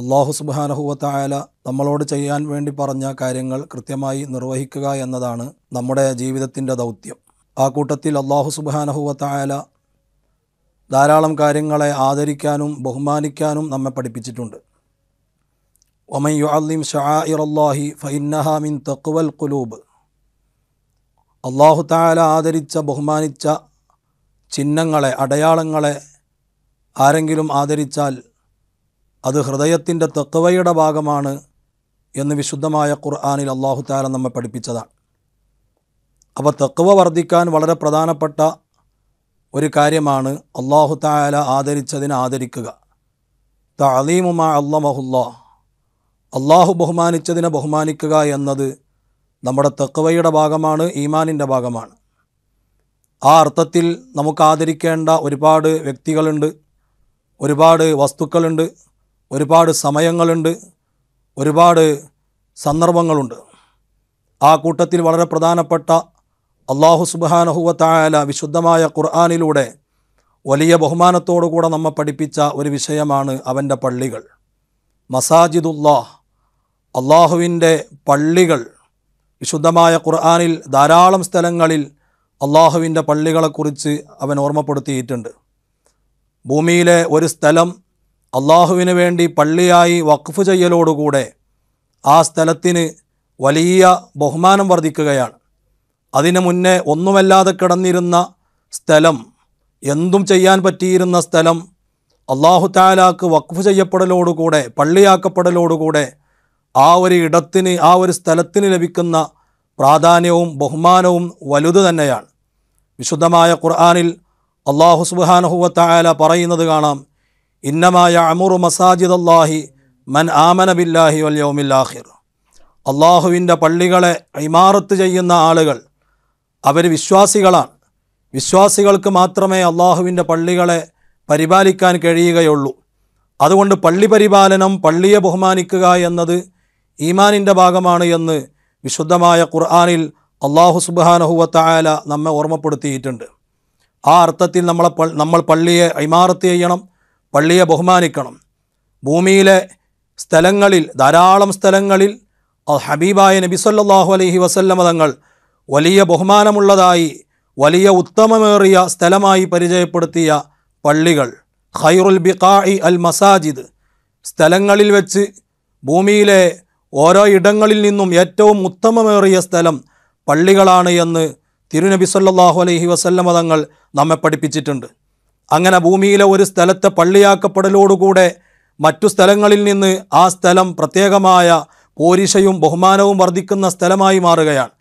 അള്ളാഹു സുബാനഹുവത്തായാല നമ്മളോട് ചെയ്യാൻ വേണ്ടി പറഞ്ഞ കാര്യങ്ങൾ കൃത്യമായി നിർവഹിക്കുക എന്നതാണ് നമ്മുടെ ജീവിതത്തിൻ്റെ ദൗത്യം ആ കൂട്ടത്തിൽ അള്ളാഹു സുബാനഹുവത്തായാല ധാരാളം കാര്യങ്ങളെ ആദരിക്കാനും ബഹുമാനിക്കാനും നമ്മെ പഠിപ്പിച്ചിട്ടുണ്ട് ഒമൻ യുഅല്ലിം ഷാഇറല്ലാഹി ഫൈന്നഹ മിൻ തക്വൽ കുലൂബ് അള്ളാഹു താല ആദരിച്ച ബഹുമാനിച്ച ചിഹ്നങ്ങളെ അടയാളങ്ങളെ ആരെങ്കിലും ആദരിച്ചാൽ അത് ഹൃദയത്തിൻ്റെ തെക്കവയുടെ ഭാഗമാണ് എന്ന് വിശുദ്ധമായ ഖുർആാനിൽ അള്ളാഹു താല നമ്മെ പഠിപ്പിച്ചതാണ് അപ്പോൾ തെക്കവ വർദ്ധിക്കാൻ വളരെ പ്രധാനപ്പെട്ട ഒരു കാര്യമാണ് അള്ളാഹു താല ആദരിച്ചതിനെ ആദരിക്കുക തഅലീമുമാ അള്ളമഹുല്ലാ അള്ളാഹു ബഹുമാനിച്ചതിനെ ബഹുമാനിക്കുക എന്നത് നമ്മുടെ തക്കവയുടെ ഭാഗമാണ് ഈമാനിൻ്റെ ഭാഗമാണ് ആ അർത്ഥത്തിൽ നമുക്ക് ആദരിക്കേണ്ട ഒരുപാട് വ്യക്തികളുണ്ട് ഒരുപാട് വസ്തുക്കളുണ്ട് ഒരുപാട് സമയങ്ങളുണ്ട് ഒരുപാട് സന്ദർഭങ്ങളുണ്ട് ആ കൂട്ടത്തിൽ വളരെ പ്രധാനപ്പെട്ട അള്ളാഹു സുബാനഹുവത്തായാല വിശുദ്ധമായ ഖുർആാനിലൂടെ വലിയ ബഹുമാനത്തോടുകൂടെ നമ്മെ പഠിപ്പിച്ച ഒരു വിഷയമാണ് അവൻ്റെ പള്ളികൾ മസാജിദുല്ലാഹ് അള്ളാഹുവിൻ്റെ പള്ളികൾ വിശുദ്ധമായ ഖുർആാനിൽ ധാരാളം സ്ഥലങ്ങളിൽ അള്ളാഹുവിൻ്റെ പള്ളികളെക്കുറിച്ച് അവൻ ഓർമ്മപ്പെടുത്തിയിട്ടുണ്ട് ഭൂമിയിലെ ഒരു സ്ഥലം അള്ളാഹുവിന് വേണ്ടി പള്ളിയായി വഖഫ് ചെയ്യലോടുകൂടെ ആ സ്ഥലത്തിന് വലിയ ബഹുമാനം വർദ്ധിക്കുകയാണ് അതിനു മുന്നേ ഒന്നുമല്ലാതെ കിടന്നിരുന്ന സ്ഥലം എന്തും ചെയ്യാൻ പറ്റിയിരുന്ന സ്ഥലം അള്ളാഹു താലാക്ക് വഖഫ് ചെയ്യപ്പെടലോടുകൂടെ പള്ളിയാക്കപ്പെടലോടുകൂടെ ആ ഒരു ഇടത്തിന് ആ ഒരു സ്ഥലത്തിന് ലഭിക്കുന്ന പ്രാധാന്യവും ബഹുമാനവും വലുത് തന്നെയാണ് വിശുദ്ധമായ ഖുർആാനിൽ അള്ളാഹു സുബാനഹുവ തായാല പറയുന്നത് കാണാം ഇന്നമായ അമുറു മസാജിദ് അള്ളാഹി മൻ ആമന ബില്ലാഹി വൽ അള്ളാഹുവിൻ്റെ പള്ളികളെ ഇമാറത്ത് ചെയ്യുന്ന ആളുകൾ അവർ വിശ്വാസികളാണ് വിശ്വാസികൾക്ക് മാത്രമേ അള്ളാഹുവിൻ്റെ പള്ളികളെ പരിപാലിക്കാൻ കഴിയുകയുള്ളൂ അതുകൊണ്ട് പള്ളി പരിപാലനം പള്ളിയെ ബഹുമാനിക്കുക എന്നത് ഈമാനിൻ്റെ ഭാഗമാണ് എന്ന് വിശുദ്ധമായ ഖുർആാനിൽ അള്ളാഹു സുബാനഹുവത്തായാല നമ്മെ ഓർമ്മപ്പെടുത്തിയിട്ടുണ്ട് ആ അർത്ഥത്തിൽ നമ്മളെ നമ്മൾ പള്ളിയെ ഇമാറത്ത് ചെയ്യണം പള്ളിയെ ബഹുമാനിക്കണം ഭൂമിയിലെ സ്ഥലങ്ങളിൽ ധാരാളം സ്ഥലങ്ങളിൽ ഹബീബായ നബി സല്ലാഹു അലൈഹി വസല്ലമ തങ്ങൾ വലിയ ബഹുമാനമുള്ളതായി വലിയ ഉത്തമമേറിയ സ്ഥലമായി പരിചയപ്പെടുത്തിയ പള്ളികൾ ഖൈറുൽ ബിഖായി അൽ മസാജിദ് സ്ഥലങ്ങളിൽ വെച്ച് ഭൂമിയിലെ ഓരോ ഇടങ്ങളിൽ നിന്നും ഏറ്റവും ഉത്തമമേറിയ സ്ഥലം പള്ളികളാണ് എന്ന് തിരുനബി സല്ലാഹു അലൈഹി വസല്ലം തങ്ങൾ നമ്മെ പഠിപ്പിച്ചിട്ടുണ്ട് അങ്ങനെ ഭൂമിയിലെ ഒരു സ്ഥലത്തെ പള്ളിയാക്കപ്പെടലോടുകൂടെ മറ്റു സ്ഥലങ്ങളിൽ നിന്ന് ആ സ്ഥലം പ്രത്യേകമായ പോരിഷയും ബഹുമാനവും വർദ്ധിക്കുന്ന സ്ഥലമായി മാറുകയാണ്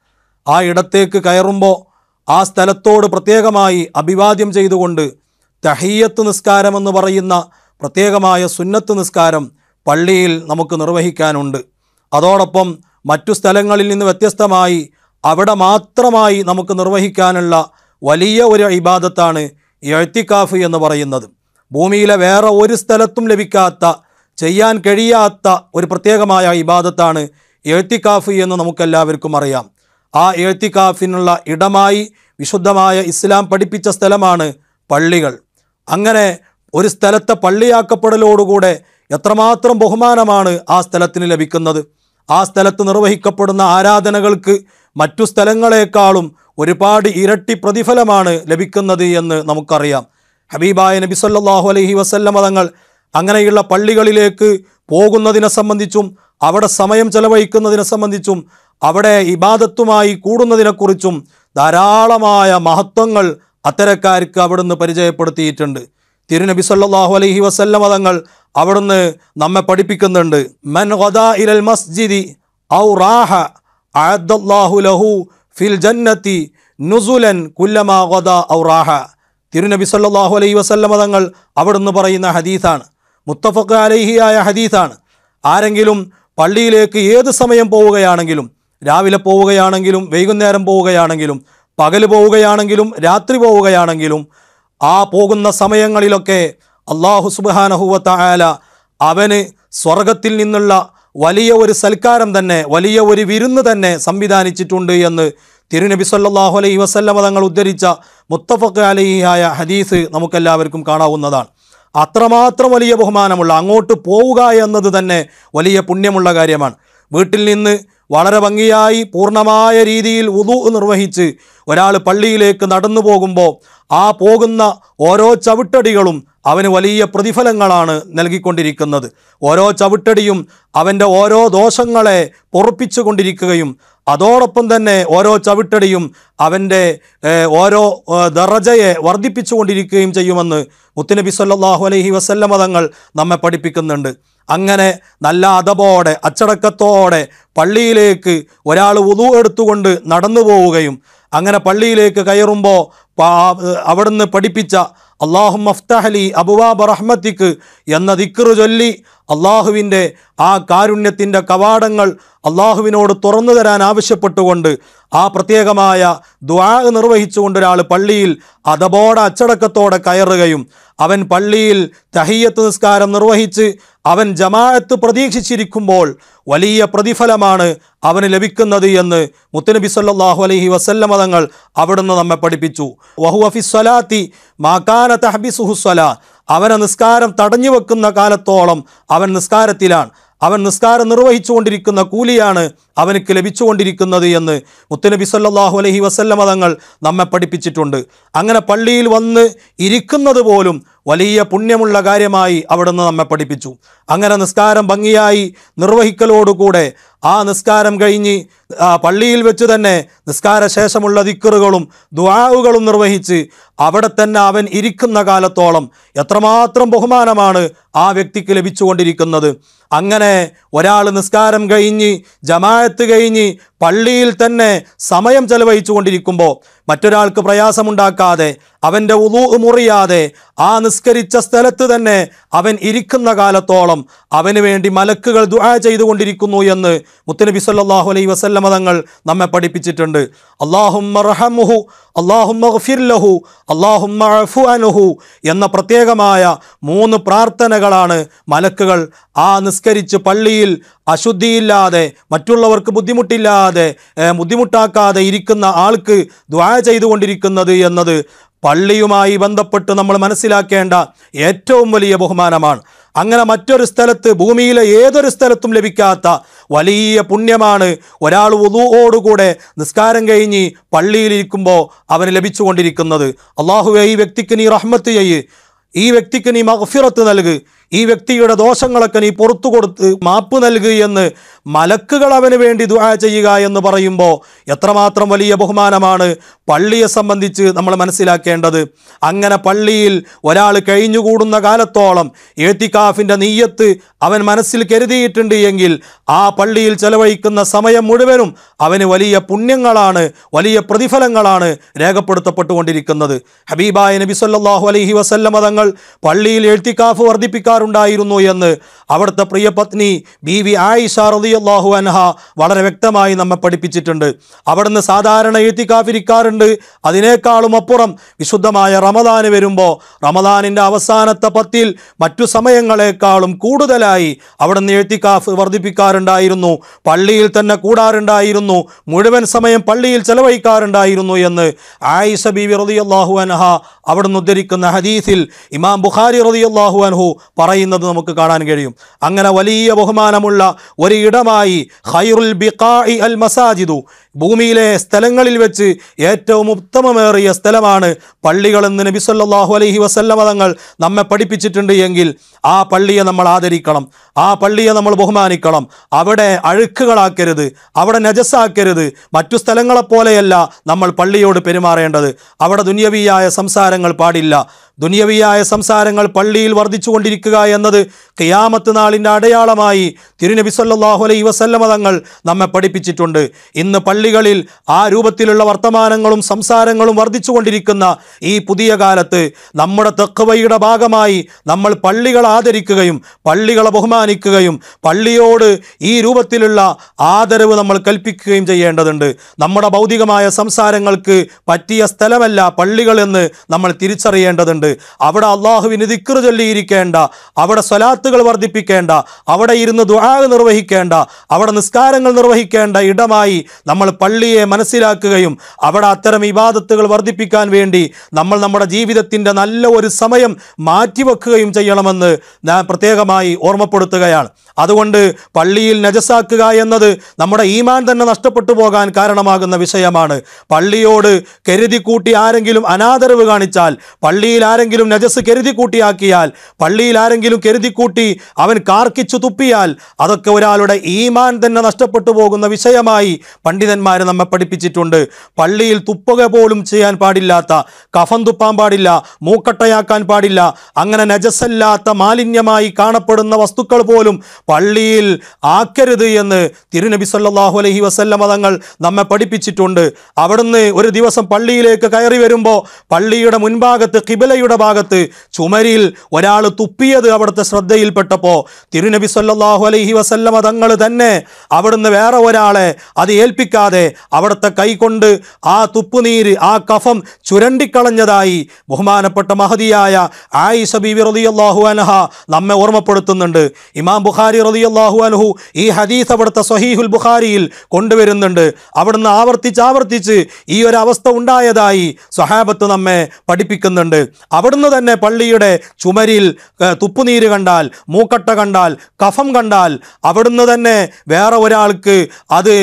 ആ ഇടത്തേക്ക് കയറുമ്പോൾ ആ സ്ഥലത്തോട് പ്രത്യേകമായി അഭിവാദ്യം ചെയ്തുകൊണ്ട് തഹീയത്ത് നിസ്കാരമെന്ന് പറയുന്ന പ്രത്യേകമായ സുന്നത്ത് നിസ്കാരം പള്ളിയിൽ നമുക്ക് നിർവഹിക്കാനുണ്ട് അതോടൊപ്പം മറ്റു സ്ഥലങ്ങളിൽ നിന്ന് വ്യത്യസ്തമായി അവിടെ മാത്രമായി നമുക്ക് നിർവഹിക്കാനുള്ള വലിയ ഒരു ഇബാദത്താണ് എഴുത്തിക്കാഫ് എന്ന് പറയുന്നത് ഭൂമിയിലെ വേറെ ഒരു സ്ഥലത്തും ലഭിക്കാത്ത ചെയ്യാൻ കഴിയാത്ത ഒരു പ്രത്യേകമായ ഇബാദത്താണ് എഴുത്തിക്കാഫ് എന്ന് നമുക്കെല്ലാവർക്കും അറിയാം ആ എഴുത്തിക്കാഫിനുള്ള ഇടമായി വിശുദ്ധമായ ഇസ്ലാം പഠിപ്പിച്ച സ്ഥലമാണ് പള്ളികൾ അങ്ങനെ ഒരു സ്ഥലത്തെ പള്ളിയാക്കപ്പെടലോടുകൂടെ എത്രമാത്രം ബഹുമാനമാണ് ആ സ്ഥലത്തിന് ലഭിക്കുന്നത് ആ സ്ഥലത്ത് നിർവഹിക്കപ്പെടുന്ന ആരാധനകൾക്ക് മറ്റു സ്ഥലങ്ങളെക്കാളും ഒരുപാട് ഇരട്ടി പ്രതിഫലമാണ് ലഭിക്കുന്നത് എന്ന് നമുക്കറിയാം ഹബീബായ നബി സല്ലാഹു അലഹി വസല്ലം തങ്ങൾ അങ്ങനെയുള്ള പള്ളികളിലേക്ക് പോകുന്നതിനെ സംബന്ധിച്ചും അവിടെ സമയം ചെലവഴിക്കുന്നതിനെ സംബന്ധിച്ചും അവിടെ ഇബാദത്തുമായി കൂടുന്നതിനെക്കുറിച്ചും ധാരാളമായ മഹത്വങ്ങൾ അത്തരക്കാർക്ക് അവിടുന്ന് പരിചയപ്പെടുത്തിയിട്ടുണ്ട് തിരുനബി സല്ലാഹു അലഹി വസല്ല തങ്ങൾ അവിടുന്ന് നമ്മെ പഠിപ്പിക്കുന്നുണ്ട് മൻ ഇരൽ മസ്ജിദി ഔ റാഹ ലഹു ഫിൽ ജന്നത്തി നുസുലൻ കുല്ലമാ ഗദ ഔറാഹ തിരുനബി സല്ലാഹു അലൈ വസല്ലമ തങ്ങൾ അവിടുന്ന് പറയുന്ന ഹദീസാണ് മുത്തഫക്ക് അലൈഹിയായ ഹദീസാണ് ആരെങ്കിലും പള്ളിയിലേക്ക് ഏത് സമയം പോവുകയാണെങ്കിലും രാവിലെ പോവുകയാണെങ്കിലും വൈകുന്നേരം പോവുകയാണെങ്കിലും പകൽ പോവുകയാണെങ്കിലും രാത്രി പോവുകയാണെങ്കിലും ആ പോകുന്ന സമയങ്ങളിലൊക്കെ അള്ളാഹു സുബാനഹുവത്ത ആല അവന് സ്വർഗത്തിൽ നിന്നുള്ള വലിയ ഒരു സൽക്കാരം തന്നെ വലിയ ഒരു വിരുന്ന് തന്നെ സംവിധാനിച്ചിട്ടുണ്ട് എന്ന് തിരുനബി സല്ലാഹു അലൈഹി വസല്ലമ തങ്ങൾ ഉദ്ധരിച്ച മുത്തഫക്ക് അലിയായ ഹദീസ് നമുക്കെല്ലാവർക്കും കാണാവുന്നതാണ് അത്രമാത്രം വലിയ ബഹുമാനമുള്ള അങ്ങോട്ട് പോവുക എന്നത് തന്നെ വലിയ പുണ്യമുള്ള കാര്യമാണ് വീട്ടിൽ നിന്ന് വളരെ ഭംഗിയായി പൂർണ്ണമായ രീതിയിൽ ഉതു നിർവഹിച്ച് ഒരാൾ പള്ളിയിലേക്ക് നടന്നു പോകുമ്പോൾ ആ പോകുന്ന ഓരോ ചവിട്ടടികളും അവന് വലിയ പ്രതിഫലങ്ങളാണ് നൽകിക്കൊണ്ടിരിക്കുന്നത് ഓരോ ചവിട്ടടിയും അവൻ്റെ ഓരോ ദോഷങ്ങളെ പൊറപ്പിച്ചു കൊണ്ടിരിക്കുകയും അതോടൊപ്പം തന്നെ ഓരോ ചവിട്ടടിയും അവൻ്റെ ഓരോ ദറജയെ വർദ്ധിപ്പിച്ചുകൊണ്ടിരിക്കുകയും ചെയ്യുമെന്ന് മുത്തുനബി സല്ലാഹു അലൈഹി മതങ്ങൾ നമ്മെ പഠിപ്പിക്കുന്നുണ്ട് അങ്ങനെ നല്ല അതപോടെ അച്ചടക്കത്തോടെ പള്ളിയിലേക്ക് ഒരാൾ ഉതു എടുത്തുകൊണ്ട് നടന്നു പോവുകയും അങ്ങനെ പള്ളിയിലേക്ക് കയറുമ്പോൾ അവിടുന്ന് പഠിപ്പിച്ച അള്ളാഹു മഫ്തഹലി അബുവാ റഹ്മത്തിക്ക് എന്ന ദിക്കറ് ചൊല്ലി അള്ളാഹുവിൻ്റെ ആ കാരുണ്യത്തിൻ്റെ കവാടങ്ങൾ അള്ളാഹുവിനോട് തുറന്നു തരാൻ ആവശ്യപ്പെട്ടുകൊണ്ട് ആ പ്രത്യേകമായ ദ്വാ നിർവഹിച്ചുകൊണ്ട് ഒരാൾ പള്ളിയിൽ അതബോടെ അച്ചടക്കത്തോടെ കയറുകയും അവൻ പള്ളിയിൽ തഹീയത്ത് നിസ്കാരം നിർവഹിച്ച് അവൻ ജമാഅത്ത് പ്രതീക്ഷിച്ചിരിക്കുമ്പോൾ വലിയ പ്രതിഫലമാണ് അവന് ലഭിക്കുന്നത് എന്ന് മുത്തനബി സല്ലാഹു അലഹി വസല്ലമ തങ്ങൾ അവിടുന്ന് നമ്മെ പഠിപ്പിച്ചു വഹുഅഫിസ്വലാത്തി മാക്കാന തഹബിസുഹുസ്വല അവനെ നിസ്കാരം തടഞ്ഞു വെക്കുന്ന കാലത്തോളം അവൻ നിസ്കാരത്തിലാണ് അവൻ നിസ്കാരം നിർവഹിച്ചുകൊണ്ടിരിക്കുന്ന കൂലിയാണ് അവനക്ക് ലഭിച്ചുകൊണ്ടിരിക്കുന്നത് എന്ന് മുത്തനബി സല്ലാഹു അലഹി വസല്ലമ തങ്ങൾ നമ്മെ പഠിപ്പിച്ചിട്ടുണ്ട് അങ്ങനെ പള്ളിയിൽ വന്ന് ഇരിക്കുന്നത് പോലും വലിയ പുണ്യമുള്ള കാര്യമായി അവിടുന്ന് നമ്മെ പഠിപ്പിച്ചു അങ്ങനെ നിസ്കാരം ഭംഗിയായി നിർവഹിക്കലോടുകൂടെ ആ നിസ്കാരം കഴിഞ്ഞ് പള്ളിയിൽ വെച്ച് തന്നെ നിസ്കാരശേഷമുള്ള ദിക്കറുകളും ദ്വാവുകളും നിർവഹിച്ച് അവിടെ തന്നെ അവൻ ഇരിക്കുന്ന കാലത്തോളം എത്രമാത്രം ബഹുമാനമാണ് ആ വ്യക്തിക്ക് ലഭിച്ചുകൊണ്ടിരിക്കുന്നത് അങ്ങനെ ഒരാൾ നിസ്കാരം കഴിഞ്ഞ് ജമായത്ത് കഴിഞ്ഞ് പള്ളിയിൽ തന്നെ സമയം ചെലവഴിച്ചു കൊണ്ടിരിക്കുമ്പോൾ മറ്റൊരാൾക്ക് പ്രയാസമുണ്ടാക്കാതെ അവൻ്റെ ഉതു മുറിയാതെ ആ നിസ്കരിച്ച സ്ഥലത്ത് തന്നെ അവൻ ഇരിക്കുന്ന കാലത്തോളം അവന് വേണ്ടി മലക്കുകൾ ദുആ ചെയ്തുകൊണ്ടിരിക്കുന്നു എന്ന് മുത്തനബി സല്ലാഹു അലൈ വസല്ലമ തങ്ങൾ നമ്മെ പഠിപ്പിച്ചിട്ടുണ്ട് അള്ളാഹുഹു അള്ളാഹുഹു അള്ളാഹുമ്മഹു എന്ന പ്രത്യേകമായ മൂന്ന് പ്രാർത്ഥനകളാണ് മലക്കുകൾ ആ നിസ്ക നിസ്കരിച്ച് പള്ളിയിൽ അശുദ്ധിയില്ലാതെ മറ്റുള്ളവർക്ക് ബുദ്ധിമുട്ടില്ലാതെ ബുദ്ധിമുട്ടാക്കാതെ ഇരിക്കുന്ന ആൾക്ക് ദ്വാ ചെയ്തുകൊണ്ടിരിക്കുന്നത് എന്നത് പള്ളിയുമായി ബന്ധപ്പെട്ട് നമ്മൾ മനസ്സിലാക്കേണ്ട ഏറ്റവും വലിയ ബഹുമാനമാണ് അങ്ങനെ മറ്റൊരു സ്ഥലത്ത് ഭൂമിയിലെ ഏതൊരു സ്ഥലത്തും ലഭിക്കാത്ത വലിയ പുണ്യമാണ് ഒരാൾ ഒതുവോടുകൂടെ നിസ്കാരം കഴിഞ്ഞ് പള്ളിയിലിരിക്കുമ്പോൾ അവന് ലഭിച്ചുകൊണ്ടിരിക്കുന്നത് അള്ളാഹുവെ ഈ വ്യക്തിക്ക് നീ റഹ്മത്ത് ചെയ്യ് ഈ വ്യക്തിക്ക് നീ മഹഫിറത്ത് നൽകുക ഈ വ്യക്തിയുടെ ദോഷങ്ങളൊക്കെ നീ പുറത്തു കൊടുത്ത് മാപ്പ് നൽകുകയെന്ന് മലക്കുകൾ അവന് വേണ്ടി ദുആ ചെയ്യുക എന്ന് പറയുമ്പോൾ എത്രമാത്രം വലിയ ബഹുമാനമാണ് പള്ളിയെ സംബന്ധിച്ച് നമ്മൾ മനസ്സിലാക്കേണ്ടത് അങ്ങനെ പള്ളിയിൽ ഒരാൾ കഴിഞ്ഞുകൂടുന്ന കാലത്തോളം ഏത്തിക്കാഫിൻ്റെ നീയത്ത് അവൻ മനസ്സിൽ കരുതിയിട്ടുണ്ട് എങ്കിൽ ആ പള്ളിയിൽ ചെലവഴിക്കുന്ന സമയം മുഴുവനും അവന് വലിയ പുണ്യങ്ങളാണ് വലിയ പ്രതിഫലങ്ങളാണ് രേഖപ്പെടുത്തപ്പെട്ടുകൊണ്ടിരിക്കുന്നത് ഹബീബായ നബി സല്ലാഹു അലഹി വസല്ലമ തങ്ങൾ പള്ളിയിൽ എഴുത്തിക്കാഫ് വർദ്ധിപ്പിക്കാൻ ചെയ്യാറുണ്ടായിരുന്നു എന്ന് അവിടുത്തെ പ്രിയപത്നി ബി വി ആയിഷ റളിയല്ലാഹു അൻഹ വളരെ വ്യക്തമായി നമ്മെ പഠിപ്പിച്ചിട്ടുണ്ട് അവിടുന്ന് സാധാരണ എത്തിക്കാഫിരിക്കാറുണ്ട് അതിനേക്കാളും അപ്പുറം വിശുദ്ധമായ റമദാന് വരുമ്പോൾ റമദാനിൻ്റെ അവസാനത്തെ പത്തിൽ മറ്റു സമയങ്ങളെക്കാളും കൂടുതലായി അവിടുന്ന് എഴുത്തിക്കാഫ് വർദ്ധിപ്പിക്കാറുണ്ടായിരുന്നു പള്ളിയിൽ തന്നെ കൂടാറുണ്ടായിരുന്നു മുഴുവൻ സമയം പള്ളിയിൽ ചെലവഴിക്കാറുണ്ടായിരുന്നു എന്ന് ആയിഷ ബി വി റതിയല്ലാഹു അൻഹ അവിടുന്ന് ഉദ്ധരിക്കുന്ന ഹദീസിൽ ഇമാം ബുഖാരി റതിയല്ലാഹു അൻഹു പറയുന്നത് നമുക്ക് കാണാൻ കഴിയും അങ്ങനെ വലിയ ബഹുമാനമുള്ള ഒരിടമായി ഹൈറുൽ ഇ അൽ മസാജിദു ഭൂമിയിലെ സ്ഥലങ്ങളിൽ വെച്ച് ഏറ്റവും ഉത്തമമേറിയ സ്ഥലമാണ് പള്ളികളെന്ന് നബി സല്ലാഹു അലൈഹി വസല്ലമ തങ്ങൾ നമ്മെ പഠിപ്പിച്ചിട്ടുണ്ട് എങ്കിൽ ആ പള്ളിയെ നമ്മൾ ആദരിക്കണം ആ പള്ളിയെ നമ്മൾ ബഹുമാനിക്കണം അവിടെ അഴുക്കുകളാക്കരുത് അവിടെ നജസ്സാക്കരുത് മറ്റു സ്ഥലങ്ങളെപ്പോലെയല്ല നമ്മൾ പള്ളിയോട് പെരുമാറേണ്ടത് അവിടെ ദുന്യവിയായ സംസാരങ്ങൾ പാടില്ല ദുനിയവിയായ സംസാരങ്ങൾ പള്ളിയിൽ വർദ്ധിച്ചുകൊണ്ടിരിക്കുക എന്നത് കിയാമത്ത് നാളിൻ്റെ അടയാളമായി തിരുനബി സല്ലാഹുലൈ വസല്ലമതങ്ങൾ തങ്ങൾ നമ്മെ പഠിപ്പിച്ചിട്ടുണ്ട് ഇന്ന് പള്ളികളിൽ ആ രൂപത്തിലുള്ള വർത്തമാനങ്ങളും സംസാരങ്ങളും വർദ്ധിച്ചുകൊണ്ടിരിക്കുന്ന ഈ പുതിയ കാലത്ത് നമ്മുടെ തെക്കുവയുടെ ഭാഗമായി നമ്മൾ പള്ളികൾ ആദരിക്കുകയും പള്ളികളെ ബഹുമാനിക്കുകയും പള്ളിയോട് ഈ രൂപത്തിലുള്ള ആദരവ് നമ്മൾ കൽപ്പിക്കുകയും ചെയ്യേണ്ടതുണ്ട് നമ്മുടെ ഭൗതികമായ സംസാരങ്ങൾക്ക് പറ്റിയ സ്ഥലമല്ല പള്ളികളെന്ന് നമ്മൾ തിരിച്ചറിയേണ്ടതുണ്ട് കൊണ്ട് അവിടെ അള്ളാഹുവിന് ദിക്റ് ചൊല്ലിയിരിക്കേണ്ട അവിടെ സ്വലാത്തുകൾ വർദ്ധിപ്പിക്കേണ്ട അവിടെ ഇരുന്ന് ദുആ നിർവഹിക്കേണ്ട അവിടെ നിസ്കാരങ്ങൾ നിർവഹിക്കേണ്ട ഇടമായി നമ്മൾ പള്ളിയെ മനസ്സിലാക്കുകയും അവിടെ അത്തരം ഇബാദത്തുകൾ വർദ്ധിപ്പിക്കാൻ വേണ്ടി നമ്മൾ നമ്മുടെ ജീവിതത്തിൻ്റെ നല്ല ഒരു സമയം മാറ്റിവെക്കുകയും ചെയ്യണമെന്ന് ഞാൻ പ്രത്യേകമായി ഓർമ്മപ്പെടുത്തുകയാണ് അതുകൊണ്ട് പള്ളിയിൽ നജസാക്കുക എന്നത് നമ്മുടെ ഈമാൻ തന്നെ നഷ്ടപ്പെട്ടു പോകാൻ കാരണമാകുന്ന വിഷയമാണ് പള്ളിയോട് കരുതി കൂട്ടി ആരെങ്കിലും അനാദരവ് കാണിച്ചാൽ പള്ളിയിൽ ആരെങ്കിലും നജസ് കരുതി കൂട്ടിയാക്കിയാൽ പള്ളിയിൽ ആരെങ്കിലും കരുതി കൂട്ടി അവൻ കാർക്കിച്ചു തുപ്പിയാൽ അതൊക്കെ ഒരാളുടെ ഈമാൻ തന്നെ നഷ്ടപ്പെട്ടു പോകുന്ന വിഷയമായി പണ്ഡിതന്മാർ നമ്മെ പഠിപ്പിച്ചിട്ടുണ്ട് പള്ളിയിൽ തുപ്പുക പോലും ചെയ്യാൻ പാടില്ലാത്ത കഫം തുപ്പാൻ പാടില്ല മൂക്കട്ടയാക്കാൻ പാടില്ല അങ്ങനെ നജസല്ലാത്ത മാലിന്യമായി കാണപ്പെടുന്ന വസ്തുക്കൾ പോലും പള്ളിയിൽ ആക്കരുത് എന്ന് തിരുനബി സല്ലാഹു അലഹി വസല്ല മതങ്ങൾ നമ്മെ പഠിപ്പിച്ചിട്ടുണ്ട് അവിടുന്ന് ഒരു ദിവസം പള്ളിയിലേക്ക് കയറി വരുമ്പോൾ പള്ളിയുടെ മുൻഭാഗത്ത് കിബിലയുടെ തുപ്പയുടെ ഭാഗത്ത് ചുമരിൽ ഒരാൾ തുപ്പിയത് അവിടുത്തെ ശ്രദ്ധയിൽപ്പെട്ടപ്പോൾ തിരുനബി സല്ലാഹു അലൈഹി വസല്ലമ തങ്ങൾ തന്നെ അവിടുന്ന് വേറെ ഒരാളെ അത് ഏൽപ്പിക്കാതെ അവിടുത്തെ കൈകൊണ്ട് ആ തുപ്പുനീര് ആ കഫം ചുരണ്ടിക്കളഞ്ഞതായി ബഹുമാനപ്പെട്ട മഹതിയായ ആയിഷ ബിബി റതിയല്ലാഹു അനഹ നമ്മെ ഓർമ്മപ്പെടുത്തുന്നുണ്ട് ഇമാം ബുഖാരി റതിയല്ലാഹു അനഹു ഈ ഹദീസ് അവിടുത്തെ സഹീഹുൽ ബുഖാരിയിൽ കൊണ്ടുവരുന്നുണ്ട് അവിടുന്ന് ആവർത്തിച്ച് ആവർത്തിച്ച് ഈ ഒരു അവസ്ഥ ഉണ്ടായതായി സ്വഹാബത്ത് നമ്മെ പഠിപ്പിക്കുന്നുണ്ട് അവിടുന്ന് തന്നെ പള്ളിയുടെ ചുമരിൽ തുപ്പുനീര് കണ്ടാൽ മൂക്കട്ട കണ്ടാൽ കഫം കണ്ടാൽ അവിടുന്ന് തന്നെ വേറെ ഒരാൾക്ക് അത്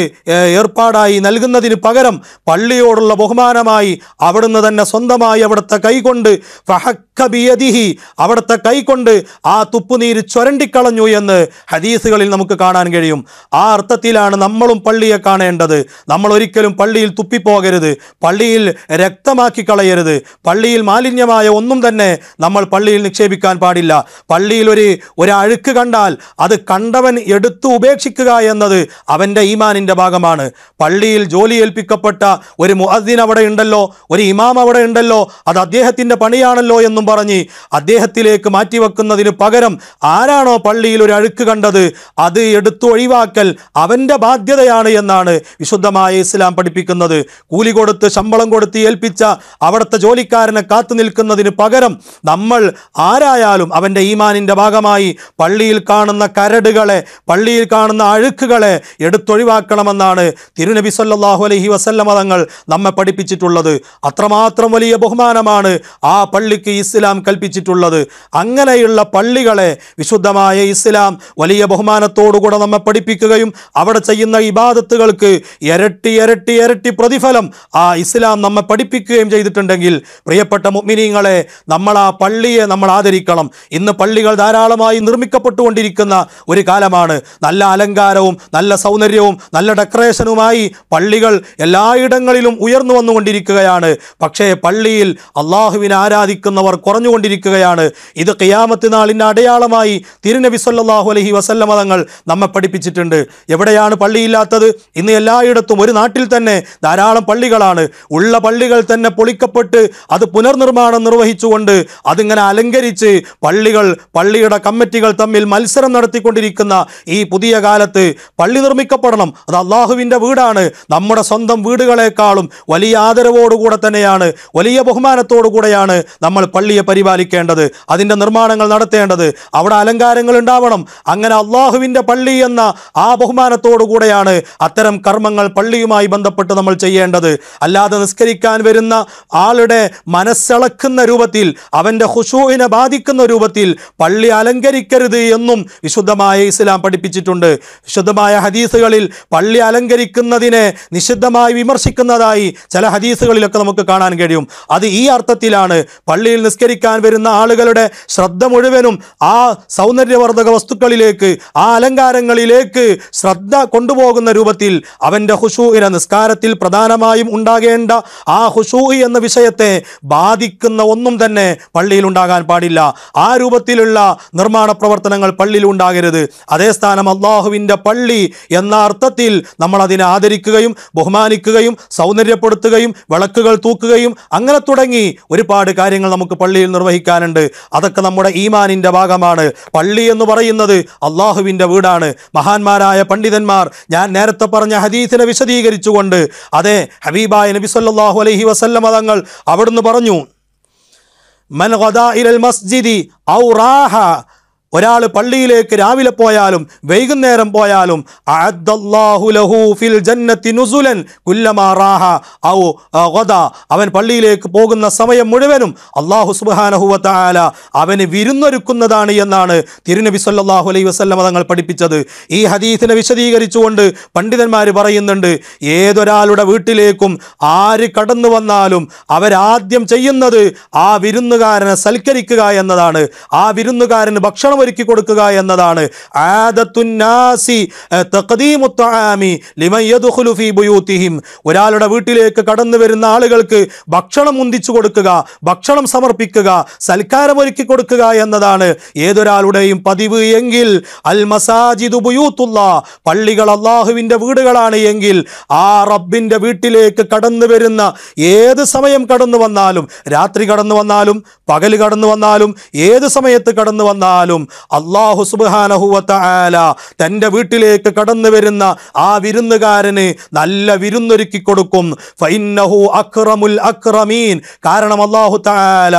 ഏർപ്പാടായി നൽകുന്നതിന് പകരം പള്ളിയോടുള്ള ബഹുമാനമായി അവിടുന്ന് തന്നെ സ്വന്തമായി അവിടുത്തെ കൈകൊണ്ട് ഫഹക്കബിയതിഹി അവിടുത്തെ കൈകൊണ്ട് ആ തുപ്പുനീര് ചൊരണ്ടിക്കളഞ്ഞു എന്ന് ഹദീസുകളിൽ നമുക്ക് കാണാൻ കഴിയും ആ അർത്ഥത്തിലാണ് നമ്മളും പള്ളിയെ കാണേണ്ടത് നമ്മൾ ഒരിക്കലും പള്ളിയിൽ തുപ്പിപ്പോകരുത് പള്ളിയിൽ രക്തമാക്കി കളയരുത് പള്ളിയിൽ മാലിന്യമായ ഒന്നും തന്നെ നമ്മൾ പള്ളിയിൽ നിക്ഷേപിക്കാൻ പാടില്ല പള്ളിയിൽ ഒരു ഒരഴുക്ക് കണ്ടാൽ അത് കണ്ടവൻ എടുത്തു ഉപേക്ഷിക്കുക എന്നത് അവൻ്റെ ഈമാനിൻ്റെ ഭാഗമാണ് പള്ളിയിൽ ജോലി ഏൽപ്പിക്കപ്പെട്ട ഒരു മുഹദ്ദീൻ അവിടെ ഉണ്ടല്ലോ ഒരു ഇമാം അവിടെ ഉണ്ടല്ലോ അത് അദ്ദേഹത്തിൻ്റെ പണിയാണല്ലോ എന്നും പറഞ്ഞ് അദ്ദേഹത്തിലേക്ക് മാറ്റിവെക്കുന്നതിന് പകരം ആരാണോ പള്ളിയിൽ ഒരു അഴുക്ക് കണ്ടത് അത് എടുത്തു ഒഴിവാക്കൽ അവൻ്റെ ബാധ്യതയാണ് എന്നാണ് വിശുദ്ധമായ ഇസ്ലാം പഠിപ്പിക്കുന്നത് കൂലി കൊടുത്ത് ശമ്പളം കൊടുത്ത് ഏൽപ്പിച്ച അവിടുത്തെ ജോലിക്കാരനെ കാത്തു നിൽക്കുന്നത് എന്നതിന് പകരം നമ്മൾ ആരായാലും അവൻ്റെ ഈമാനിൻ്റെ ഭാഗമായി പള്ളിയിൽ കാണുന്ന കരടുകളെ പള്ളിയിൽ കാണുന്ന അഴുക്കുകളെ എടുത്തൊഴിവാക്കണമെന്നാണ് തിരുനബി സല്ലാഹു അലഹി വസല്ല മതങ്ങൾ നമ്മെ പഠിപ്പിച്ചിട്ടുള്ളത് അത്രമാത്രം വലിയ ബഹുമാനമാണ് ആ പള്ളിക്ക് ഇസ്ലാം കൽപ്പിച്ചിട്ടുള്ളത് അങ്ങനെയുള്ള പള്ളികളെ വിശുദ്ധമായ ഇസ്ലാം വലിയ ബഹുമാനത്തോടുകൂടെ നമ്മെ പഠിപ്പിക്കുകയും അവിടെ ചെയ്യുന്ന ഇബാദത്തുകൾക്ക് ഇരട്ടി ഇരട്ടി ഇരട്ടി പ്രതിഫലം ആ ഇസ്ലാം നമ്മെ പഠിപ്പിക്കുകയും ചെയ്തിട്ടുണ്ടെങ്കിൽ പ്രിയപ്പെട്ട മുഗ്മിനീങ്ങളെ മക്കളെ നമ്മൾ ആ പള്ളിയെ നമ്മൾ ആദരിക്കണം ഇന്ന് പള്ളികൾ ധാരാളമായി നിർമ്മിക്കപ്പെട്ടുകൊണ്ടിരിക്കുന്ന ഒരു കാലമാണ് നല്ല അലങ്കാരവും നല്ല സൗന്ദര്യവും നല്ല ഡെക്കറേഷനുമായി പള്ളികൾ എല്ലായിടങ്ങളിലും ഉയർന്നു വന്നുകൊണ്ടിരിക്കുകയാണ് പക്ഷേ പള്ളിയിൽ അള്ളാഹുവിനെ ആരാധിക്കുന്നവർ കുറഞ്ഞുകൊണ്ടിരിക്കുകയാണ് ഇത് കിയാമത്ത് നാളിൻ്റെ അടയാളമായി തിരുനബി സല്ലാഹു അലഹി വസല്ല മതങ്ങൾ നമ്മെ പഠിപ്പിച്ചിട്ടുണ്ട് എവിടെയാണ് പള്ളിയില്ലാത്തത് ഇന്ന് എല്ലായിടത്തും ഒരു നാട്ടിൽ തന്നെ ധാരാളം പള്ളികളാണ് ഉള്ള പള്ളികൾ തന്നെ പൊളിക്കപ്പെട്ട് അത് പുനർനിർമ്മാണം നിർവഹിച്ചുകൊണ്ട് അതിങ്ങനെ അലങ്കരിച്ച് പള്ളികൾ പള്ളിയുടെ കമ്മിറ്റികൾ തമ്മിൽ മത്സരം നടത്തിക്കൊണ്ടിരിക്കുന്ന ഈ പുതിയ കാലത്ത് പള്ളി നിർമ്മിക്കപ്പെടണം അത് അള്ളാഹുവിൻ്റെ വീടാണ് നമ്മുടെ സ്വന്തം വീടുകളെക്കാളും വലിയ ആദരവോടുകൂടെ തന്നെയാണ് വലിയ ബഹുമാനത്തോടുകൂടെയാണ് നമ്മൾ പള്ളിയെ പരിപാലിക്കേണ്ടത് അതിൻ്റെ നിർമ്മാണങ്ങൾ നടത്തേണ്ടത് അവിടെ അലങ്കാരങ്ങൾ ഉണ്ടാവണം അങ്ങനെ അള്ളാഹുവിൻ്റെ പള്ളി എന്ന ആ ബഹുമാനത്തോടുകൂടെയാണ് അത്തരം കർമ്മങ്ങൾ പള്ളിയുമായി ബന്ധപ്പെട്ട് നമ്മൾ ചെയ്യേണ്ടത് അല്ലാതെ നിസ്കരിക്കാൻ വരുന്ന ആളുടെ മനസ്സിളക്കുന്ന രൂപത്തിൽ അവൻ്റെ ഹുഷൂവിനെ ബാധിക്കുന്ന രൂപത്തിൽ പള്ളി അലങ്കരിക്കരുത് എന്നും വിശുദ്ധമായ ഇസ്ലാം പഠിപ്പിച്ചിട്ടുണ്ട് വിശുദ്ധമായ ഹദീസുകളിൽ പള്ളി അലങ്കരിക്കുന്നതിനെ നിഷിദ്ധമായി വിമർശിക്കുന്നതായി ചില ഹദീസുകളിലൊക്കെ നമുക്ക് കാണാൻ കഴിയും അത് ഈ അർത്ഥത്തിലാണ് പള്ളിയിൽ നിസ്കരിക്കാൻ വരുന്ന ആളുകളുടെ ശ്രദ്ധ മുഴുവനും ആ സൗന്ദര്യവർദ്ധക വസ്തുക്കളിലേക്ക് ആ അലങ്കാരങ്ങളിലേക്ക് ശ്രദ്ധ കൊണ്ടുപോകുന്ന രൂപത്തിൽ അവൻ്റെ ഹുഷൂയിന നിസ്കാരത്തിൽ പ്രധാനമായും ഉണ്ടാകേണ്ട ആ ഹുഷൂഹി എന്ന വിഷയത്തെ ബാധിക്കുന്ന ഒന്ന് ഒന്നും തന്നെ പള്ളിയിൽ ഉണ്ടാകാൻ പാടില്ല ആ രൂപത്തിലുള്ള നിർമ്മാണ പ്രവർത്തനങ്ങൾ പള്ളിയിൽ ഉണ്ടാകരുത് അതേ സ്ഥാനം അള്ളാഹുവിൻ്റെ പള്ളി എന്ന അർത്ഥത്തിൽ നമ്മൾ അതിനെ ആദരിക്കുകയും ബഹുമാനിക്കുകയും സൗന്ദര്യപ്പെടുത്തുകയും വിളക്കുകൾ തൂക്കുകയും അങ്ങനെ തുടങ്ങി ഒരുപാട് കാര്യങ്ങൾ നമുക്ക് പള്ളിയിൽ നിർവഹിക്കാനുണ്ട് അതൊക്കെ നമ്മുടെ ഈമാനിൻ്റെ ഭാഗമാണ് പള്ളി എന്ന് പറയുന്നത് അള്ളാഹുവിൻ്റെ വീടാണ് മഹാന്മാരായ പണ്ഡിതന്മാർ ഞാൻ നേരത്തെ പറഞ്ഞ ഹദീസിനെ വിശദീകരിച്ചുകൊണ്ട് അതെ ഹബീബായ നബി അലഹി വസല്ലം തങ്ങൾ അവിടുന്ന് പറഞ്ഞു من غدا إلى المسجد أو راها ഒരാൾ പള്ളിയിലേക്ക് രാവിലെ പോയാലും വൈകുന്നേരം പോയാലും അവൻ പള്ളിയിലേക്ക് പോകുന്ന സമയം മുഴുവനും അള്ളാഹു സുബാനഹുല അവന് വിരുന്നൊരുക്കുന്നതാണ് എന്നാണ് തിരുനബി സല്ലാഹു അലൈ വസ്ലം തങ്ങൾ പഠിപ്പിച്ചത് ഈ ഹദീസിനെ വിശദീകരിച്ചുകൊണ്ട് പണ്ഡിതന്മാർ പറയുന്നുണ്ട് ഏതൊരാളുടെ വീട്ടിലേക്കും ആര് കടന്നു വന്നാലും അവരാദ്യം ചെയ്യുന്നത് ആ വിരുന്നുകാരനെ സൽക്കരിക്കുക എന്നതാണ് ആ വിരുന്നുകാരന് ഭക്ഷണം ഒരുക്കി കൊടുക്കുക എന്നതാണ് ആദത്തുന്നാസി ഫീ ഒരാളുടെ വീട്ടിലേക്ക് കടന്നു വരുന്ന ആളുകൾക്ക് ഭക്ഷണം മുന്തിച്ചു കൊടുക്കുക ഭക്ഷണം സമർപ്പിക്കുക സൽക്കാരം ഒരുക്കി കൊടുക്കുക എന്നതാണ് ഏതൊരാളുടെയും പതിവ് എങ്കിൽ അൽ മസാജിദ് പള്ളികൾ അള്ളാഹുവിന്റെ വീടുകളാണ് എങ്കിൽ ആ റബ്ബിൻ്റെ വീട്ടിലേക്ക് കടന്നു വരുന്ന ഏത് സമയം കടന്നു വന്നാലും രാത്രി കടന്നു വന്നാലും പകൽ കടന്നു വന്നാലും ഏത് സമയത്ത് കടന്നു വന്നാലും അള്ളാഹു സുബാനഹുവത്ത ആല തൻ്റെ വീട്ടിലേക്ക് കടന്നു വരുന്ന ആ വിരുന്നുകാരന് നല്ല വിരുന്നൊരുക്കി കൊടുക്കും ഫൈന്നഹു അക്രമുൽ അക്രമീൻ കാരണം അള്ളാഹു താല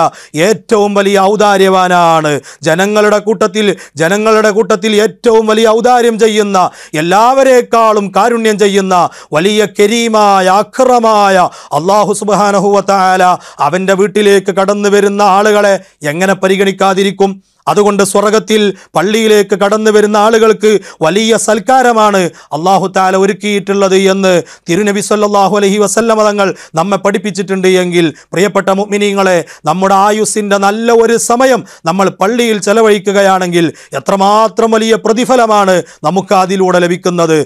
ഏറ്റവും വലിയ ഔദാര്യവാനാണ് ജനങ്ങളുടെ കൂട്ടത്തിൽ ജനങ്ങളുടെ കൂട്ടത്തിൽ ഏറ്റവും വലിയ ഔദാര്യം ചെയ്യുന്ന എല്ലാവരേക്കാളും കാരുണ്യം ചെയ്യുന്ന വലിയ കരീമായ അക്രമായ അള്ളാഹു സുബാനഹുവ താല അവൻ്റെ വീട്ടിലേക്ക് കടന്നു വരുന്ന ആളുകളെ എങ്ങനെ പരിഗണിക്കാതിരിക്കും അതുകൊണ്ട് സ്വർഗത്തിൽ പള്ളിയിലേക്ക് കടന്നു വരുന്ന ആളുകൾക്ക് വലിയ സൽക്കാരമാണ് അള്ളാഹു താല ഒരുക്കിയിട്ടുള്ളത് എന്ന് തിരുനബി സല്ലാഹു അലഹി വസല്ലമ തങ്ങൾ നമ്മെ പഠിപ്പിച്ചിട്ടുണ്ട് എങ്കിൽ പ്രിയപ്പെട്ട മുഗ്മിനിയങ്ങളെ നമ്മുടെ ആയുസ്സിൻ്റെ നല്ല ഒരു സമയം നമ്മൾ പള്ളിയിൽ ചെലവഴിക്കുകയാണെങ്കിൽ എത്രമാത്രം വലിയ പ്രതിഫലമാണ് നമുക്ക് അതിലൂടെ ലഭിക്കുന്നത്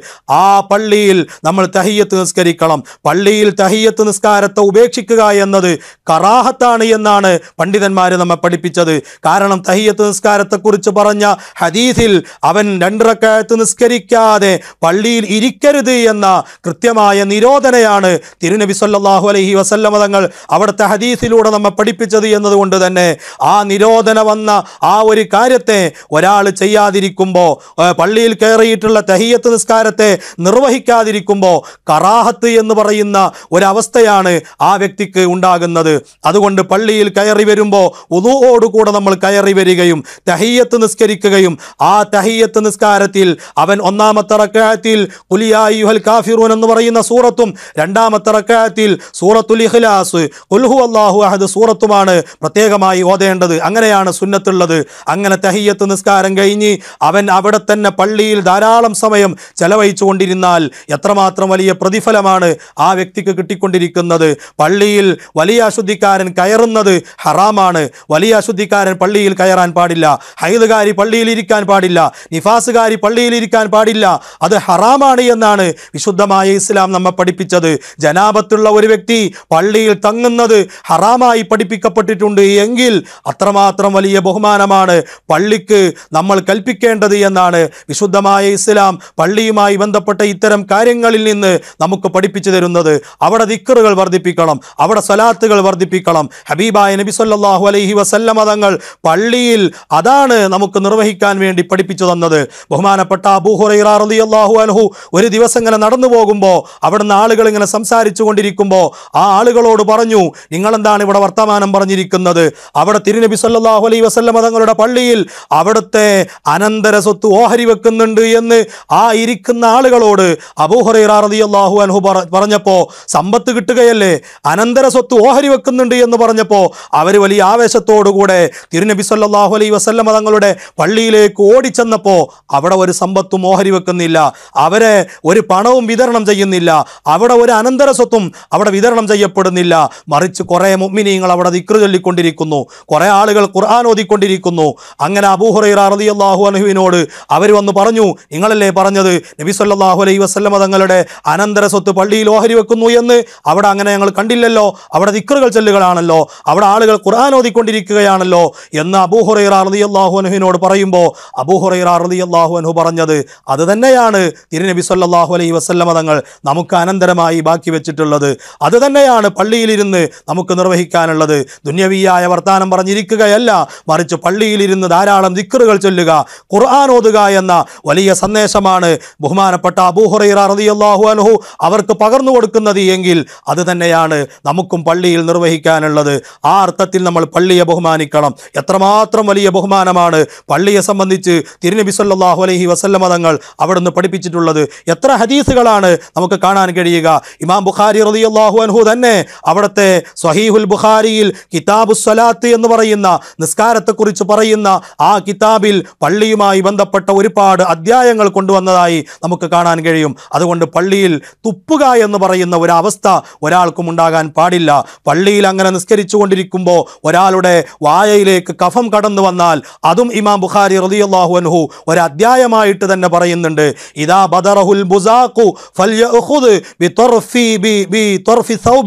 ആ പള്ളിയിൽ നമ്മൾ തഹയ്യത്ത് നിസ്കരിക്കണം പള്ളിയിൽ തഹയ്യത്ത് നിസ്കാരത്തെ ഉപേക്ഷിക്കുക എന്നത് കറാഹത്താണ് എന്നാണ് പണ്ഡിതന്മാർ നമ്മെ പഠിപ്പിച്ചത് കാരണം തഹയ്യത്ത് നിസ്കാരത്തെക്കുറിച്ച് പറഞ്ഞ ഹദീസിൽ അവൻ രണ്ടിറക്കാലത്ത് നിസ്കരിക്കാതെ പള്ളിയിൽ ഇരിക്കരുത് എന്ന കൃത്യമായ നിരോധനയാണ് തിരുനബി സല്ലാഹു അലഹി വസല്ലമതങ്ങൾ അവിടുത്തെ ഹദീസിലൂടെ നമ്മെ പഠിപ്പിച്ചത് എന്നതുകൊണ്ട് തന്നെ ആ നിരോധന വന്ന ആ ഒരു കാര്യത്തെ ഒരാൾ ചെയ്യാതിരിക്കുമ്പോൾ പള്ളിയിൽ കയറിയിട്ടുള്ള തഹിയത്ത് നിസ്കാരത്തെ നിർവഹിക്കാതിരിക്കുമ്പോൾ കറാഹത്ത് എന്ന് പറയുന്ന ഒരവസ്ഥയാണ് ആ വ്യക്തിക്ക് ഉണ്ടാകുന്നത് അതുകൊണ്ട് പള്ളിയിൽ കയറി വരുമ്പോൾ ഉദുവോടുകൂടെ നമ്മൾ കയറി വരികയും ചെയ്യുകയും തഹീയത്ത് നിസ്കരിക്കുകയും ആ തഹീയത്ത് നിസ്കാരത്തിൽ അവൻ ഒന്നാമത്തെ റക്കായത്തിൽ കുലിയായുഹൽ കാഫിറൂൻ എന്ന് പറയുന്ന സൂറത്തും രണ്ടാമത്തെ റക്കായത്തിൽ സൂറത്തുൽ ഇഖ്ലാസ് കുൽഹു അള്ളാഹു അഹദ് സൂറത്തുമാണ് പ്രത്യേകമായി ഓതേണ്ടത് അങ്ങനെയാണ് സുന്നത്തുള്ളത് അങ്ങനെ തഹീയത്ത് നിസ്കാരം കഴിഞ്ഞ് അവൻ അവിടെ തന്നെ പള്ളിയിൽ ധാരാളം സമയം ചെലവഴിച്ചു കൊണ്ടിരുന്നാൽ എത്രമാത്രം വലിയ പ്രതിഫലമാണ് ആ വ്യക്തിക്ക് കിട്ടിക്കൊണ്ടിരിക്കുന്നത് പള്ളിയിൽ വലിയ അശുദ്ധിക്കാരൻ കയറുന്നത് ഹറാമാണ് വലിയ അശുദ്ധിക്കാരൻ പള്ളിയിൽ കയറാൻ പാടില്ല ഹൈദുകാരി പള്ളിയിലിരിക്കാൻ പാടില്ല നിഫാസുകാരി പള്ളിയിലിരിക്കാൻ പാടില്ല അത് ഹറാമാണ് എന്നാണ് വിശുദ്ധമായ ഇസ്ലാം നമ്മെ പഠിപ്പിച്ചത് ജനാപത്തുള്ള ഒരു വ്യക്തി പള്ളിയിൽ തങ്ങുന്നത് ഹറാമായി പഠിപ്പിക്കപ്പെട്ടിട്ടുണ്ട് എങ്കിൽ അത്രമാത്രം വലിയ ബഹുമാനമാണ് പള്ളിക്ക് നമ്മൾ കൽപ്പിക്കേണ്ടത് എന്നാണ് വിശുദ്ധമായ ഇസ്ലാം പള്ളിയുമായി ബന്ധപ്പെട്ട ഇത്തരം കാര്യങ്ങളിൽ നിന്ന് നമുക്ക് പഠിപ്പിച്ചു തരുന്നത് അവിടെ ദിക്കറുകൾ വർദ്ധിപ്പിക്കണം അവിടെ സലാത്തുകൾ വർദ്ധിപ്പിക്കണം ഹബീബായ നബി സല്ലാഹു അലൈഹി മതങ്ങൾ പള്ളിയിൽ അതാണ് നമുക്ക് നിർവഹിക്കാൻ വേണ്ടി പഠിപ്പിച്ചു തന്നത് ബഹുമാനപ്പെട്ട അബൂഹുറൈറാറിയാഹു അലഹു ഒരു ദിവസം ഇങ്ങനെ നടന്നു പോകുമ്പോൾ അവിടുന്ന് ആളുകൾ ഇങ്ങനെ സംസാരിച്ചു കൊണ്ടിരിക്കുമ്പോൾ ആ ആളുകളോട് പറഞ്ഞു നിങ്ങളെന്താണ് ഇവിടെ വർത്തമാനം പറഞ്ഞിരിക്കുന്നത് അവിടെ തിരുനബി സല്ലാഹു അലൈ വസല്ലമ തങ്ങളുടെ പള്ളിയിൽ അവിടുത്തെ അനന്തര സ്വത്ത് ഓഹരി വെക്കുന്നുണ്ട് എന്ന് ആ ഇരിക്കുന്ന ആളുകളോട് അബൂഹുറൈറാറിയാഹു അലഹു പറഞ്ഞപ്പോൾ സമ്പത്ത് കിട്ടുകയല്ലേ അനന്തര സ്വത്ത് ഓഹരി വെക്കുന്നുണ്ട് എന്ന് പറഞ്ഞപ്പോൾ അവർ വലിയ ആവേശത്തോടുകൂടെ തിരുനബി സല്ലാഹു അലൈ അലൈ വസല്ലമ തങ്ങളുടെ പള്ളിയിലേക്ക് ഓടിച്ചെന്നപ്പോൾ അവിടെ ഒരു സമ്പത്തും ഓഹരി വെക്കുന്നില്ല അവരെ ഒരു പണവും വിതരണം ചെയ്യുന്നില്ല അവിടെ ഒരു അനന്തര സ്വത്തും അവിടെ വിതരണം ചെയ്യപ്പെടുന്നില്ല മറിച്ച് കുറേ മുഗ്മിനിയങ്ങൾ അവിടെ ദിക്രു ചൊല്ലിക്കൊണ്ടിരിക്കുന്നു കുറേ ആളുകൾ ഖുർആൻ ഓതിക്കൊണ്ടിരിക്കുന്നു അങ്ങനെ അബൂഹുറൈറ റതി അള്ളാഹു അനഹുവിനോട് അവർ വന്ന് പറഞ്ഞു നിങ്ങളല്ലേ പറഞ്ഞത് നബി സല്ലാഹു അലൈ വസ്ലമ തങ്ങളുടെ അനന്തര സ്വത്ത് പള്ളിയിൽ ഓഹരി വെക്കുന്നു എന്ന് അവിടെ അങ്ങനെ ഞങ്ങൾ കണ്ടില്ലല്ലോ അവിടെ ദിക്റുകൾ ചെല്ലുകളാണല്ലോ അവിടെ ആളുകൾ ഖുർആൻ ഓതിക്കൊണ്ടിരിക്കുകയാണല്ലോ എന്ന് അബൂഹുറൈറ റതി അള്ളാഹു പറയുമ്പോൾ അബൂഹുറൈറ റതി അള്ളാഹു പറഞ്ഞത് അത് തന്നെയാണ് തിരുനബി സല്ലാഹു അലൈഹി വസ്ല്ലമ തങ്ങൾ നമുക്ക് അനന്തരമായി ബാക്കി വെച്ചിട്ടുള്ളത് അത് തന്നെയാണ് പള്ളിയിലിരുന്ന് നമുക്ക് നിർവഹിക്കാനുള്ളത് ദുന്യവീയായ വർത്താനം പറഞ്ഞിരിക്കുകയല്ല മറിച്ച് പള്ളിയിലിരുന്ന് ധാരാളം ദിക്കറുകൾ ചൊല്ലുക ഖുർആൻ ഓതുക എന്ന വലിയ സന്ദേശമാണ് ബഹുമാനപ്പെട്ട അബൂഹുറൈറ റതി അള്ളാഹു അനുഹു അവർക്ക് പകർന്നു കൊടുക്കുന്നത് എങ്കിൽ അത് തന്നെയാണ് നമുക്കും പള്ളിയിൽ നിർവഹിക്കാനുള്ളത് ആ അർത്ഥത്തിൽ നമ്മൾ പള്ളിയെ ബഹുമാനിക്കണം എത്രമാത്രം വലിയ ബഹുമാനമാണ് പള്ളിയെ സംബന്ധിച്ച് തിരുനബി സല്ലാഹു അലൈഹി വസല്ല മതങ്ങൾ അവിടുന്ന് പഠിപ്പിച്ചിട്ടുള്ളത് എത്ര ഹദീസുകളാണ് നമുക്ക് കാണാൻ കഴിയുക ഇമാം ബുഖാരി റതിയല്ലാഹു അൻഹു തന്നെ അവിടുത്തെ സഹീഹുൽ ബുഖാരിയിൽ കിതാബു സ്വലാത്ത് എന്ന് പറയുന്ന നിസ്കാരത്തെക്കുറിച്ച് പറയുന്ന ആ കിതാബിൽ പള്ളിയുമായി ബന്ധപ്പെട്ട ഒരുപാട് അധ്യായങ്ങൾ കൊണ്ടുവന്നതായി നമുക്ക് കാണാൻ കഴിയും അതുകൊണ്ട് പള്ളിയിൽ തുപ്പുക എന്ന് പറയുന്ന ഒരവസ്ഥ ഒരാൾക്കും ഉണ്ടാകാൻ പാടില്ല പള്ളിയിൽ അങ്ങനെ നിസ്കരിച്ചു കൊണ്ടിരിക്കുമ്പോൾ ഒരാളുടെ വായയിലേക്ക് കഫം കടന്നു വന്നാൽ അതും ഇമാം ബുഖാരി റളിയല്ലാഹു അൻഹു ഒരു അദ്ധ്യായമായിട്ട് തന്നെ പറയുന്നുണ്ട് ഇതാ ബദറഹുൽ ബുസാഖു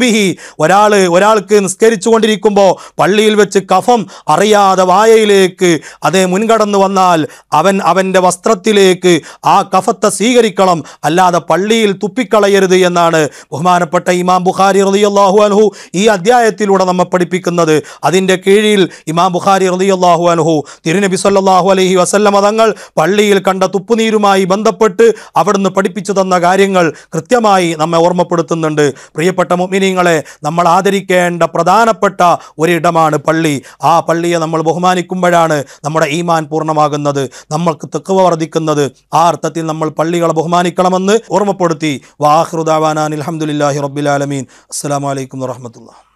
ബി ഒരാൾ ഒരാൾക്ക് നിസ്കരിച്ചു കൊണ്ടിരിക്കുമ്പോൾ പള്ളിയിൽ വെച്ച് കഫം അറിയാതെ വായയിലേക്ക് അതേ മുൻകടന്നു വന്നാൽ അവൻ അവൻ്റെ വസ്ത്രത്തിലേക്ക് ആ കഫത്തെ സ്വീകരിക്കണം അല്ലാതെ പള്ളിയിൽ തുപ്പിക്കളയരുത് എന്നാണ് ബഹുമാനപ്പെട്ട ഇമാം ബുഖാരി റളിയല്ലാഹു അൻഹു ഈ അധ്യായത്തിലൂടെ നമ്മൾ പഠിപ്പിക്കുന്നത് അതിൻ്റെ കീഴിൽ ഇമാം ബുഖാരി റളിയല്ലാഹു അൻഹു തിരുനബി സല്ലാഹു അലഹി വസല്ലം തങ്ങൾ പള്ളിയിൽ കണ്ട തുപ്പുനീരുമായി ബന്ധപ്പെട്ട് അവിടുന്ന് പഠിപ്പിച്ചു തന്ന കാര്യങ്ങൾ കൃത്യമായി നമ്മെ ഓർമ്മപ്പെടുത്തുന്നുണ്ട് പ്രിയപ്പെട്ട മുമിനിങ്ങളെ നമ്മൾ ആദരിക്കേണ്ട പ്രധാനപ്പെട്ട ഒരിടമാണ് പള്ളി ആ പള്ളിയെ നമ്മൾ ബഹുമാനിക്കുമ്പോഴാണ് നമ്മുടെ ഈമാൻ പൂർണ്ണമാകുന്നത് നമ്മൾക്ക് തെക്കുവ വർദ്ധിക്കുന്നത് ആ അർത്ഥത്തിൽ നമ്മൾ പള്ളികളെ ബഹുമാനിക്കണമെന്ന് ഓർമ്മപ്പെടുത്തി വാഹൃദാവാനാൻ അലഹമുല്ലാഹി റബ്ബിലാലമീൻ അസ്സാം വലൈക്കും വാഹമത്തുള്ള